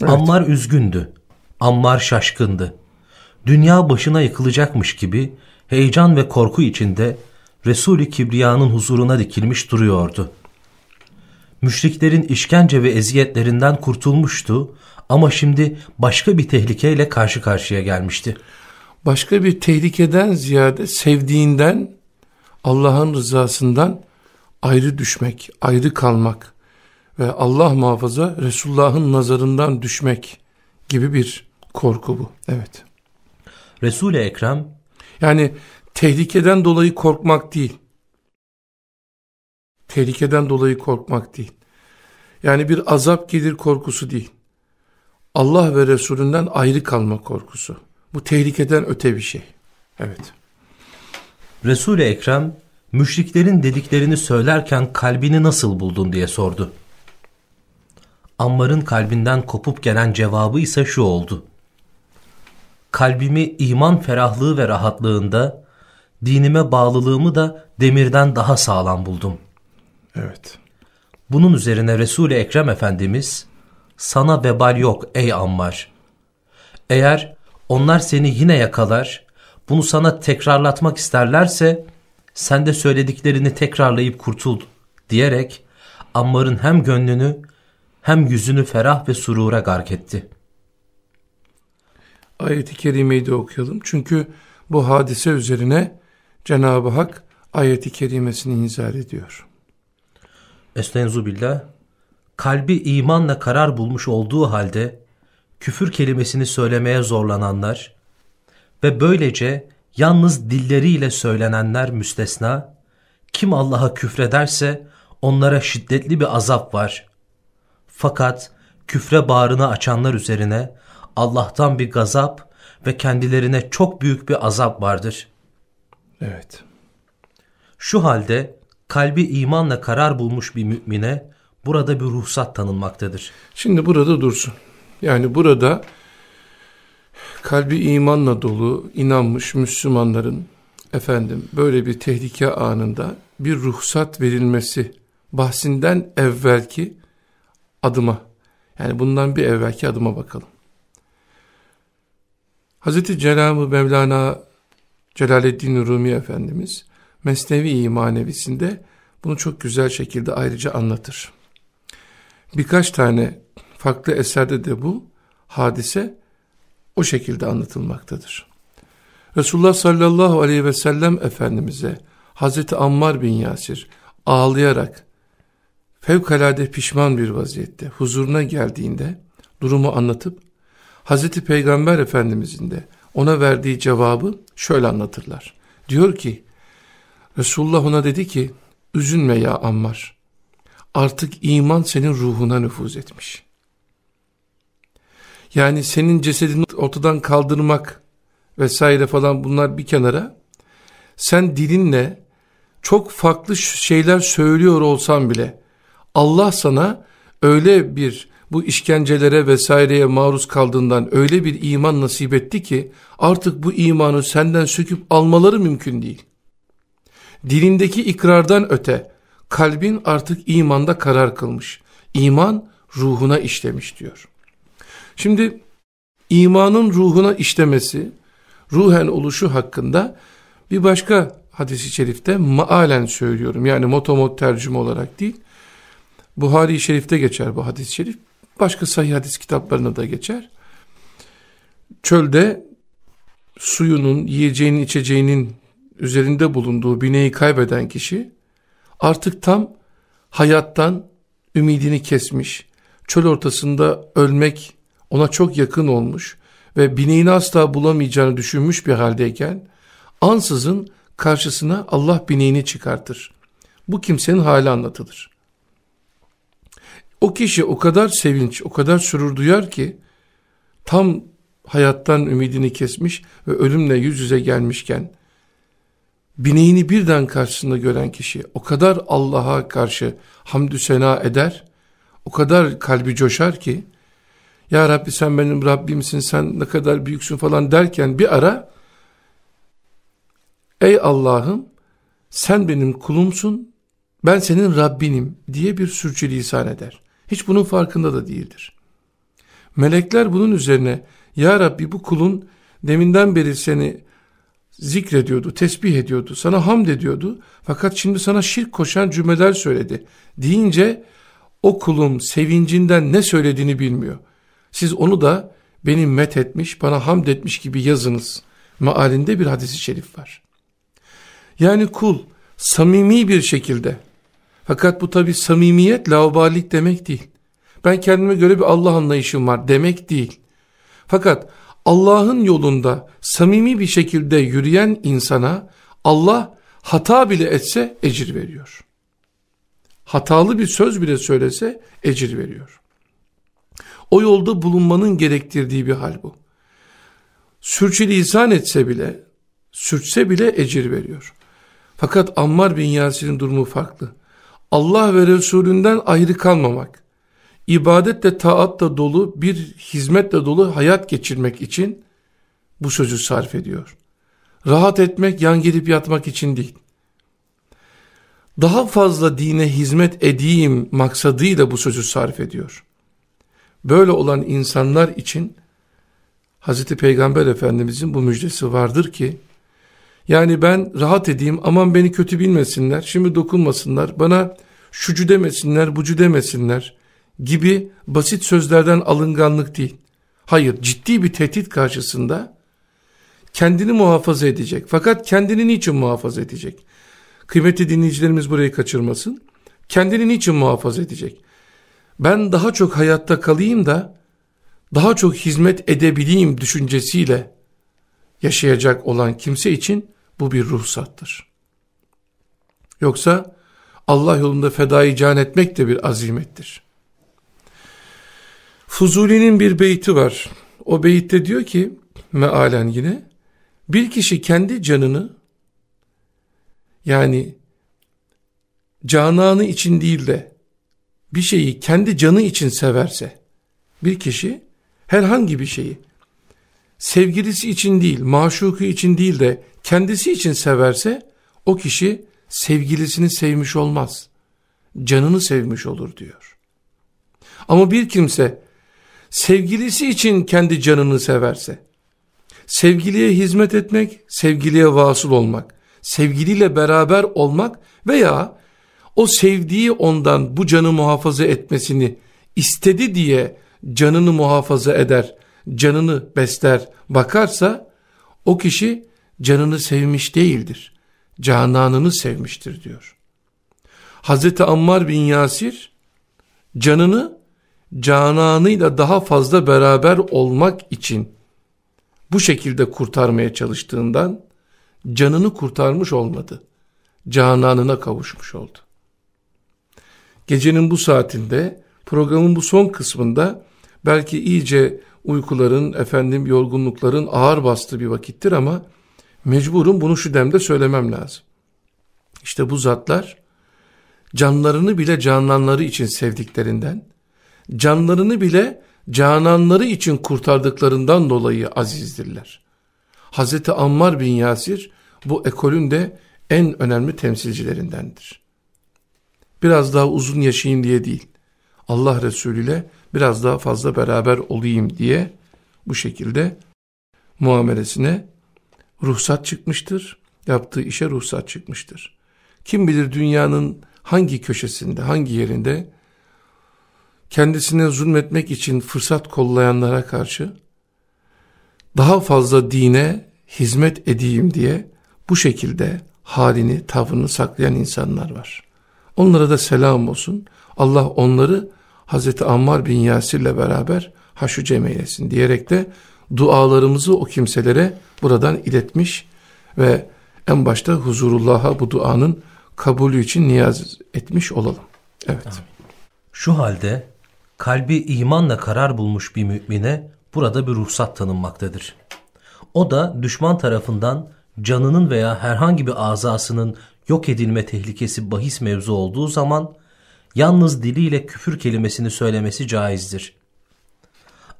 Evet. Ammar üzgündü. Ammar şaşkındı. Dünya başına yıkılacakmış gibi heyecan ve korku içinde Resul-i Kibriya'nın huzuruna dikilmiş duruyordu. Müşriklerin işkence ve eziyetlerinden kurtulmuştu ama şimdi başka bir tehlikeyle karşı karşıya gelmişti başka bir tehlikeden ziyade sevdiğinden, Allah'ın rızasından ayrı düşmek, ayrı kalmak ve Allah muhafaza Resulullah'ın nazarından düşmek gibi bir korku bu. Evet. Resul-i Ekrem yani tehlikeden dolayı korkmak değil. Tehlikeden dolayı korkmak değil. Yani bir azap gelir korkusu değil. Allah ve Resulünden ayrı kalma korkusu. Bu tehlikeden öte bir şey. Evet. Resul-i Ekrem müşriklerin dediklerini söylerken kalbini nasıl buldun diye sordu. Ammar'ın kalbinden kopup gelen cevabı ise şu oldu. Kalbimi iman ferahlığı ve rahatlığında, dinime bağlılığımı da demirden daha sağlam buldum. Evet. Bunun üzerine Resul-i Ekrem Efendimiz, sana vebal yok ey Ammar. Eğer onlar seni yine yakalar, bunu sana tekrarlatmak isterlerse sen de söylediklerini tekrarlayıp kurtul diyerek Ammar'ın hem gönlünü hem yüzünü ferah ve surura gark etti. Ayet-i Kerime'yi de okuyalım. Çünkü bu hadise üzerine Cenab-ı Hak ayeti kerimesini inzal ediyor. Estenzu billah, kalbi imanla karar bulmuş olduğu halde küfür kelimesini söylemeye zorlananlar ve böylece yalnız dilleriyle söylenenler müstesna, kim Allah'a küfrederse onlara şiddetli bir azap var. Fakat küfre bağrını açanlar üzerine Allah'tan bir gazap ve kendilerine çok büyük bir azap vardır. Evet. Şu halde kalbi imanla karar bulmuş bir mümine burada bir ruhsat tanınmaktadır. Şimdi burada dursun. Yani burada kalbi imanla dolu inanmış Müslümanların efendim böyle bir tehlike anında bir ruhsat verilmesi bahsinden evvelki adıma yani bundan bir evvelki adıma bakalım. Hazreti Cenab-ı Mevlana Celaleddin Rumi Efendimiz Mesnevi İmanevisinde bunu çok güzel şekilde ayrıca anlatır. Birkaç tane farklı eserde de bu hadise o şekilde anlatılmaktadır. Resulullah sallallahu aleyhi ve sellem Efendimiz'e Hazreti Ammar bin Yasir ağlayarak fevkalade pişman bir vaziyette huzuruna geldiğinde durumu anlatıp Hazreti Peygamber Efendimiz'in de ona verdiği cevabı şöyle anlatırlar. Diyor ki Resulullah ona dedi ki üzülme ya Ammar artık iman senin ruhuna nüfuz etmiş. Yani senin cesedini ortadan kaldırmak vesaire falan bunlar bir kenara. Sen dilinle çok farklı şeyler söylüyor olsan bile Allah sana öyle bir bu işkencelere vesaireye maruz kaldığından öyle bir iman nasip etti ki artık bu imanı senden söküp almaları mümkün değil. Dilindeki ikrardan öte kalbin artık imanda karar kılmış. İman ruhuna işlemiş diyor. Şimdi imanın ruhuna işlemesi, ruhen oluşu hakkında bir başka hadisi şerifte maalen söylüyorum. Yani motomot tercüme olarak değil. Buhari-i Şerif'te geçer bu hadis-i şerif. Başka sahih hadis kitaplarına da geçer. Çölde suyunun, yiyeceğinin, içeceğinin üzerinde bulunduğu bineği kaybeden kişi artık tam hayattan ümidini kesmiş, çöl ortasında ölmek ona çok yakın olmuş ve bineğini asla bulamayacağını düşünmüş bir haldeyken ansızın karşısına Allah bineğini çıkartır. Bu kimsenin hali anlatılır. O kişi o kadar sevinç, o kadar sürur duyar ki tam hayattan ümidini kesmiş ve ölümle yüz yüze gelmişken bineğini birden karşısında gören kişi o kadar Allah'a karşı hamdü sena eder, o kadar kalbi coşar ki ya Rabbi sen benim Rabbimsin sen ne kadar büyüksün falan derken bir ara Ey Allah'ım sen benim kulumsun ben senin Rabbinim diye bir sürçülisan eder. Hiç bunun farkında da değildir. Melekler bunun üzerine Ya Rabbi bu kulun deminden beri seni zikrediyordu, tesbih ediyordu, sana hamd ediyordu. Fakat şimdi sana şirk koşan cümleler söyledi. Deyince o kulum sevincinden ne söylediğini bilmiyor. Siz onu da beni met etmiş, bana hamd etmiş gibi yazınız. Mealinde bir hadisi şerif var. Yani kul samimi bir şekilde fakat bu tabi samimiyet laubalilik demek değil. Ben kendime göre bir Allah anlayışım var demek değil. Fakat Allah'ın yolunda samimi bir şekilde yürüyen insana Allah hata bile etse ecir veriyor. Hatalı bir söz bile söylese ecir veriyor. O yolda bulunmanın gerektirdiği bir hal bu. Sürçülisan etse bile, sürtse bile ecir veriyor. Fakat Ammar bin Yasin'in durumu farklı. Allah ve Resulünden ayrı kalmamak, ibadetle taatla dolu bir hizmetle dolu hayat geçirmek için bu sözü sarf ediyor. Rahat etmek yan gelip yatmak için değil. Daha fazla dine hizmet edeyim maksadıyla bu sözü sarf ediyor. Böyle olan insanlar için Hazreti Peygamber Efendimizin bu müjdesi vardır ki yani ben rahat edeyim aman beni kötü bilmesinler şimdi dokunmasınlar bana şucu demesinler bucu demesinler gibi basit sözlerden alınganlık değil. Hayır ciddi bir tehdit karşısında kendini muhafaza edecek fakat kendini niçin muhafaza edecek? Kıymetli dinleyicilerimiz burayı kaçırmasın. Kendini niçin muhafaza edecek? ben daha çok hayatta kalayım da daha çok hizmet edebileyim düşüncesiyle yaşayacak olan kimse için bu bir ruhsattır. Yoksa Allah yolunda fedai can etmek de bir azimettir. Fuzuli'nin bir beyti var. O beyitte diyor ki mealen yine bir kişi kendi canını yani cananı için değil de bir şeyi kendi canı için severse bir kişi herhangi bir şeyi sevgilisi için değil, maşuku için değil de kendisi için severse o kişi sevgilisini sevmiş olmaz. Canını sevmiş olur diyor. Ama bir kimse sevgilisi için kendi canını severse sevgiliye hizmet etmek, sevgiliye vasıl olmak, sevgiliyle beraber olmak veya o sevdiği ondan bu canı muhafaza etmesini istedi diye canını muhafaza eder, canını besler, bakarsa o kişi canını sevmiş değildir. Cananını sevmiştir diyor. Hazreti Ammar bin Yasir canını cananıyla daha fazla beraber olmak için bu şekilde kurtarmaya çalıştığından canını kurtarmış olmadı. Cananına kavuşmuş oldu gecenin bu saatinde programın bu son kısmında belki iyice uykuların efendim yorgunlukların ağır bastığı bir vakittir ama mecburum bunu şu demde söylemem lazım. İşte bu zatlar canlarını bile cananları için sevdiklerinden, canlarını bile cananları için kurtardıklarından dolayı azizdirler. Hazreti Ammar bin Yasir bu ekolün de en önemli temsilcilerindendir biraz daha uzun yaşayayım diye değil. Allah Resulü ile biraz daha fazla beraber olayım diye bu şekilde muamelesine ruhsat çıkmıştır. Yaptığı işe ruhsat çıkmıştır. Kim bilir dünyanın hangi köşesinde, hangi yerinde kendisine zulmetmek için fırsat kollayanlara karşı daha fazla dine hizmet edeyim diye bu şekilde halini, tavrını saklayan insanlar var. Onlara da selam olsun. Allah onları Hazreti Ammar bin Yasir'le beraber haşu cem eylesin diyerek de dualarımızı o kimselere buradan iletmiş ve en başta huzurullah'a bu duanın kabulü için niyaz etmiş olalım. Evet. Şu halde kalbi imanla karar bulmuş bir mümine burada bir ruhsat tanınmaktadır. O da düşman tarafından canının veya herhangi bir azasının yok edilme tehlikesi bahis mevzu olduğu zaman yalnız diliyle küfür kelimesini söylemesi caizdir.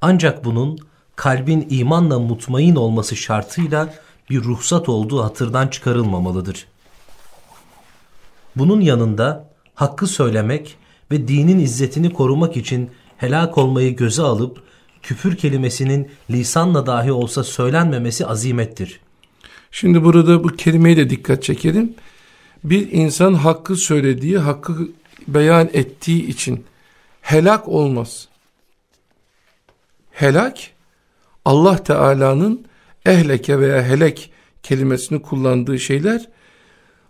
Ancak bunun kalbin imanla mutmain olması şartıyla bir ruhsat olduğu hatırdan çıkarılmamalıdır. Bunun yanında hakkı söylemek ve dinin izzetini korumak için helak olmayı göze alıp küfür kelimesinin lisanla dahi olsa söylenmemesi azimettir. Şimdi burada bu kelimeye de dikkat çekelim. Bir insan hakkı söylediği, hakkı beyan ettiği için helak olmaz. Helak, Allah Teala'nın ehleke veya helek kelimesini kullandığı şeyler,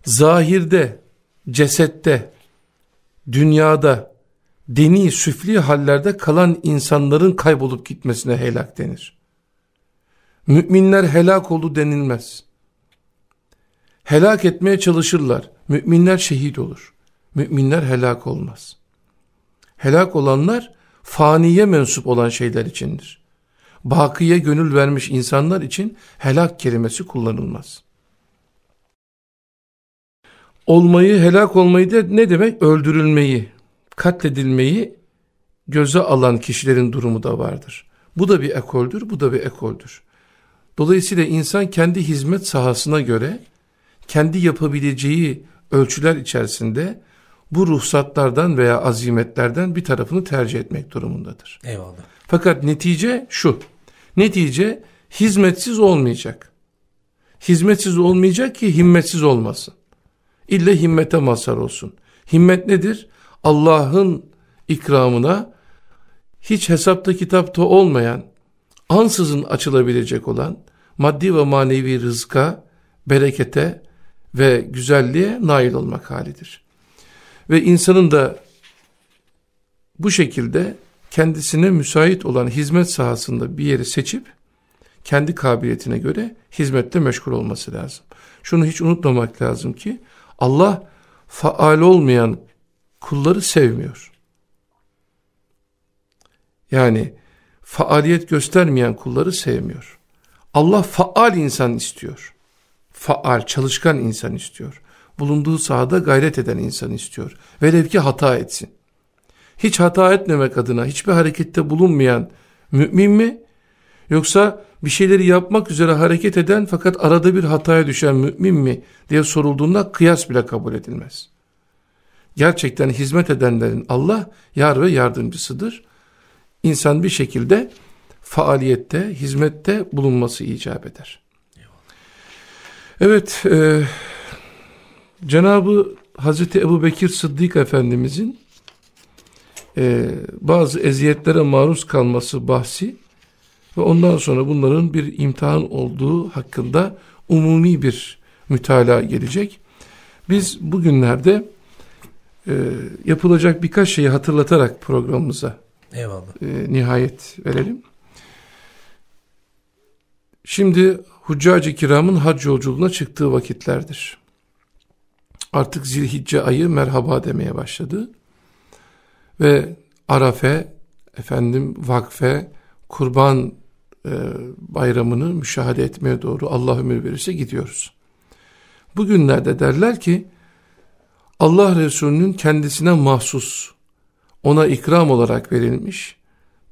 zahirde, cesette, dünyada, deni, süfli hallerde kalan insanların kaybolup gitmesine helak denir. Müminler helak oldu denilmez helak etmeye çalışırlar. Müminler şehit olur. Müminler helak olmaz. Helak olanlar faniye mensup olan şeyler içindir. Bakiye gönül vermiş insanlar için helak kelimesi kullanılmaz. Olmayı, helak olmayı da ne demek? Öldürülmeyi, katledilmeyi göze alan kişilerin durumu da vardır. Bu da bir ekoldür, bu da bir ekoldür. Dolayısıyla insan kendi hizmet sahasına göre kendi yapabileceği ölçüler içerisinde bu ruhsatlardan veya azimetlerden bir tarafını tercih etmek durumundadır. Eyvallah. Fakat netice şu. Netice hizmetsiz olmayacak. Hizmetsiz olmayacak ki himmetsiz olmasın. İlle himmete mazhar olsun. Himmet nedir? Allah'ın ikramına hiç hesapta kitapta olmayan, ansızın açılabilecek olan maddi ve manevi rızka, berekete, ve güzelliğe nail olmak halidir. Ve insanın da bu şekilde kendisine müsait olan hizmet sahasında bir yeri seçip kendi kabiliyetine göre hizmette meşgul olması lazım. Şunu hiç unutmamak lazım ki Allah faal olmayan kulları sevmiyor. Yani faaliyet göstermeyen kulları sevmiyor. Allah faal insan istiyor faal, çalışkan insan istiyor. Bulunduğu sahada gayret eden insan istiyor. Velev ki hata etsin. Hiç hata etmemek adına hiçbir harekette bulunmayan mümin mi? Yoksa bir şeyleri yapmak üzere hareket eden fakat arada bir hataya düşen mümin mi diye sorulduğunda kıyas bile kabul edilmez. Gerçekten hizmet edenlerin Allah yar ve yardımcısıdır. İnsan bir şekilde faaliyette, hizmette bulunması icap eder. Evet, e, Cenabı Hazreti Ebu Bekir Sıddık Efendimizin e, bazı eziyetlere maruz kalması bahsi ve ondan sonra bunların bir imtihan olduğu hakkında umumi bir mütalaa gelecek. Biz bugünlerde e, yapılacak birkaç şeyi hatırlatarak programımıza Eyvallah. E, nihayet verelim. Şimdi huccac kiramın hac yolculuğuna çıktığı vakitlerdir. Artık zilhicce ayı merhaba demeye başladı. Ve Arafe, efendim vakfe, kurban e, bayramını müşahede etmeye doğru Allah ömür verirse gidiyoruz. Bugünlerde derler ki Allah Resulü'nün kendisine mahsus, ona ikram olarak verilmiş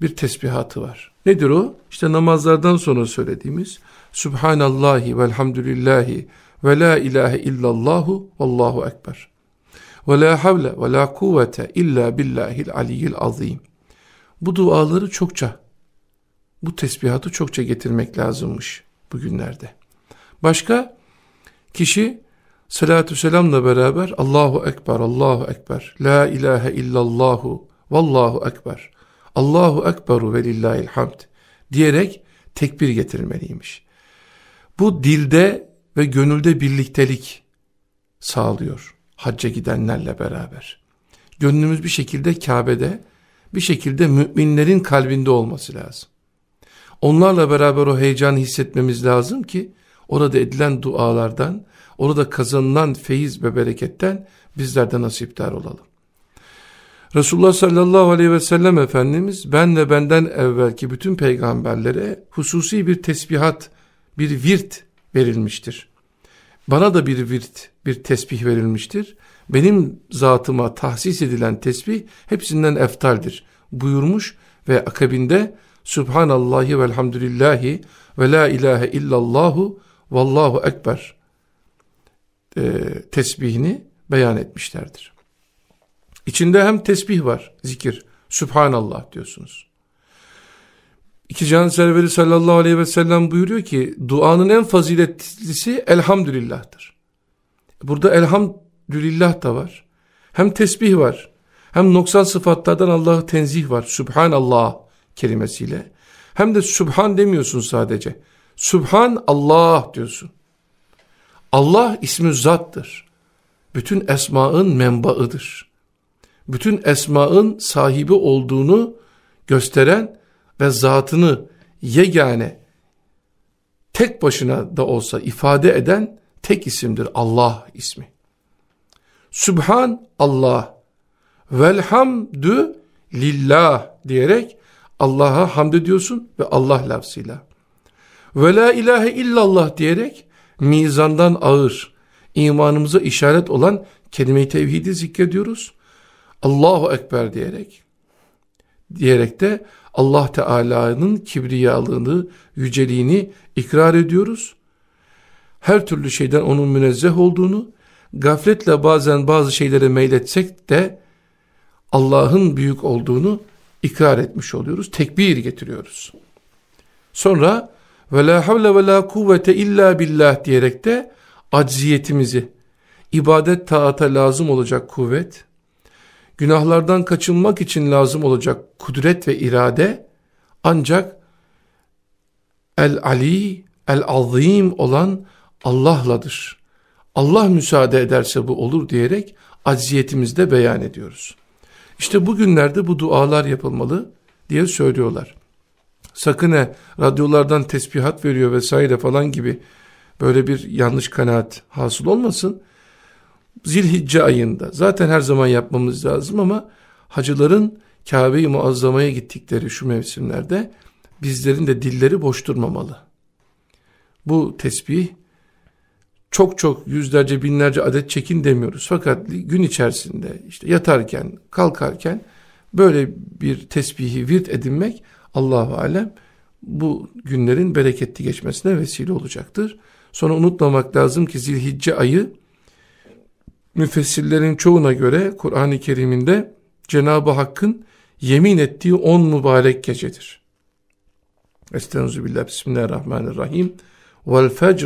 bir tesbihatı var. Nedir o? İşte namazlardan sonra söylediğimiz Subhanallahi velhamdülillahi ve la ilahe illallahu vallahu ekber. Ve la havle ve la kuvvete illa billahil aliyyil azim. Bu duaları çokça, bu tesbihatı çokça getirmek lazımmış bugünlerde. Başka kişi salatü selamla beraber Allahu Ekber, Allahu Ekber, La ilahe illallahu, Vallahu Ekber, Allahu Ekberu ve hamd diyerek tekbir getirmeliymiş. Bu dilde ve gönülde birliktelik sağlıyor hacca gidenlerle beraber. Gönlümüz bir şekilde Kabe'de, bir şekilde müminlerin kalbinde olması lazım. Onlarla beraber o heyecanı hissetmemiz lazım ki orada edilen dualardan, orada kazanılan feyiz ve bereketten bizler de nasipdar olalım. Resulullah sallallahu aleyhi ve sellem Efendimiz ben ve benden evvelki bütün peygamberlere hususi bir tesbihat bir virt verilmiştir. Bana da bir virt, bir tesbih verilmiştir. Benim zatıma tahsis edilen tesbih hepsinden eftaldir buyurmuş ve akabinde Subhanallahi velhamdülillahi ve la ilahe illallahu vallahu ekber e, tesbihini beyan etmişlerdir. İçinde hem tesbih var, zikir. Subhanallah diyorsunuz. İki Can Serveri sallallahu aleyhi ve sellem buyuruyor ki duanın en faziletlisi elhamdülillah'tır. Burada elhamdülillah da var. Hem tesbih var. Hem noksan sıfatlardan Allah'ı tenzih var. Subhanallah kelimesiyle. Hem de Subhan demiyorsun sadece. Subhan Allah diyorsun. Allah ismi zattır. Bütün esmaın menbaıdır. Bütün esmaın sahibi olduğunu gösteren ve zatını yegane tek başına da olsa ifade eden tek isimdir Allah ismi. Sübhan Allah velhamdü lillah diyerek Allah'a hamd ediyorsun ve Allah lafzıyla. Ve la ilahe illallah diyerek mizandan ağır, imanımıza işaret olan kelime-i tevhidi zikrediyoruz. Allahu Ekber diyerek. Diyerek de Allah Teala'nın kibriyalığını, yüceliğini ikrar ediyoruz. Her türlü şeyden onun münezzeh olduğunu, gafletle bazen bazı şeylere meyletsek de Allah'ın büyük olduğunu ikrar etmiş oluyoruz. Tekbir getiriyoruz. Sonra ve la havle ve la kuvvete illa billah diyerek de acziyetimizi, ibadet taata lazım olacak kuvvet, günahlardan kaçınmak için lazım olacak kudret ve irade ancak El-Ali, El-Azim olan Allah'ladır. Allah müsaade ederse bu olur diyerek acziyetimizde beyan ediyoruz. İşte bugünlerde bu dualar yapılmalı diye söylüyorlar. Sakın he radyolardan tesbihat veriyor vesaire falan gibi böyle bir yanlış kanaat hasıl olmasın. Zilhicce ayında zaten her zaman yapmamız lazım ama hacıların Kabe-i Muazzama'ya gittikleri şu mevsimlerde bizlerin de dilleri boş durmamalı. Bu tesbih çok çok yüzlerce binlerce adet çekin demiyoruz. Fakat gün içerisinde işte yatarken kalkarken böyle bir tesbihi virt edinmek Allahu Alem bu günlerin bereketli geçmesine vesile olacaktır. Sonra unutmamak lazım ki zilhicce ayı müfessirlerin çoğuna göre Kur'an-ı Kerim'inde Cenab-ı Hakk'ın yemin ettiği on mübarek gecedir. Estaizu bismillahirrahmanirrahim. Vel fecr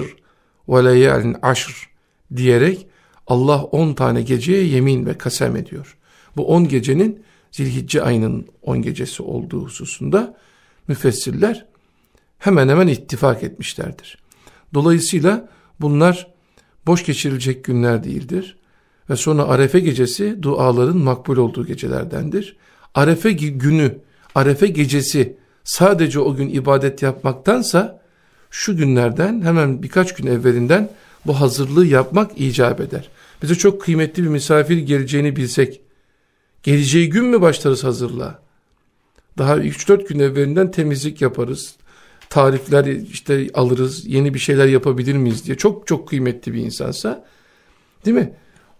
ve leyalin aşr diyerek Allah on tane geceye yemin ve kasem ediyor. Bu on gecenin Zilhicce ayının on gecesi olduğu hususunda müfessirler hemen hemen ittifak etmişlerdir. Dolayısıyla bunlar boş geçirilecek günler değildir ve sonra Arefe gecesi duaların makbul olduğu gecelerdendir. Arefe günü, Arefe gecesi sadece o gün ibadet yapmaktansa şu günlerden hemen birkaç gün evvelinden bu hazırlığı yapmak icap eder. Bize çok kıymetli bir misafir geleceğini bilsek, geleceği gün mü başlarız hazırlığa? Daha 3-4 gün evvelinden temizlik yaparız, tarifler işte alırız, yeni bir şeyler yapabilir miyiz diye. Çok çok kıymetli bir insansa, değil mi?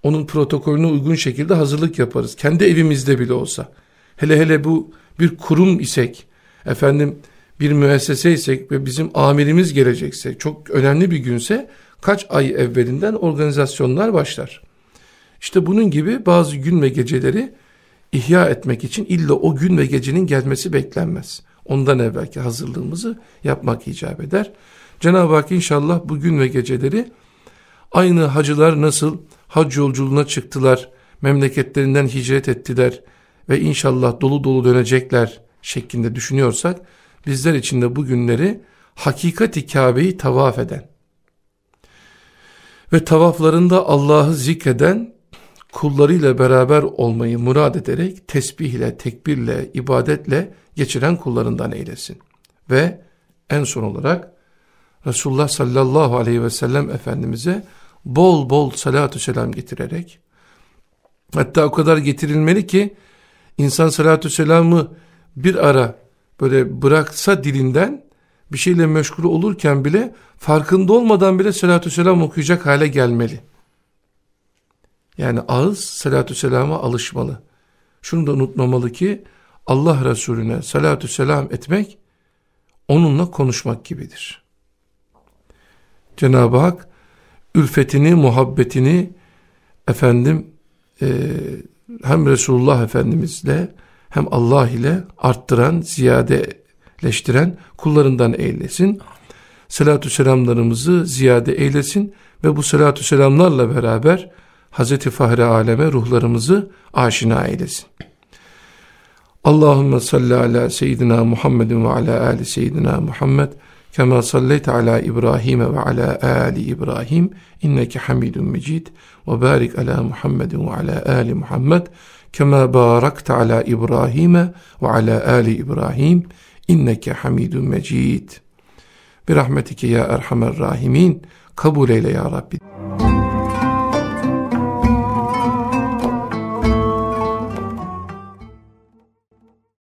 onun protokolüne uygun şekilde hazırlık yaparız. Kendi evimizde bile olsa. Hele hele bu bir kurum isek, efendim bir müessese isek ve bizim amirimiz gelecekse, çok önemli bir günse kaç ay evvelinden organizasyonlar başlar. İşte bunun gibi bazı gün ve geceleri ihya etmek için illa o gün ve gecenin gelmesi beklenmez. Ondan evvelki hazırlığımızı yapmak icap eder. Cenab-ı Hak inşallah bu gün ve geceleri aynı hacılar nasıl hac yolculuğuna çıktılar, memleketlerinden hicret ettiler ve inşallah dolu dolu dönecekler şeklinde düşünüyorsak, bizler için de bu günleri hakikati Kabe'yi tavaf eden ve tavaflarında Allah'ı zikreden kullarıyla beraber olmayı murad ederek tesbihle, tekbirle, ibadetle geçiren kullarından eylesin. Ve en son olarak Resulullah sallallahu aleyhi ve sellem Efendimiz'e bol bol salatü selam getirerek hatta o kadar getirilmeli ki insan salatü selamı bir ara böyle bıraksa dilinden bir şeyle meşgul olurken bile farkında olmadan bile salatü selam okuyacak hale gelmeli. Yani ağız salatü selama alışmalı. Şunu da unutmamalı ki Allah Resulüne salatü selam etmek onunla konuşmak gibidir. Cenab-ı Hak ülfetini, muhabbetini efendim e, hem Resulullah Efendimizle hem Allah ile arttıran, ziyadeleştiren kullarından eylesin. Selatü selamlarımızı ziyade eylesin ve bu selatü selamlarla beraber Hazreti Fahri Aleme ruhlarımızı aşina eylesin. Allahümme salli ala seyyidina Muhammedin ve ala ali seyyidina Muhammed. Kema sallaita ala İbrahim ve ala ali İbrahim inneke Hamidun Mecid ve barik ala Muhammedin ve ala ali Muhammed kema barakta ala İbrahim ve ala ali İbrahim inneke Hamidun Mecid. Bir rahmetike ya erhamer rahimin kabul ya Rabbi.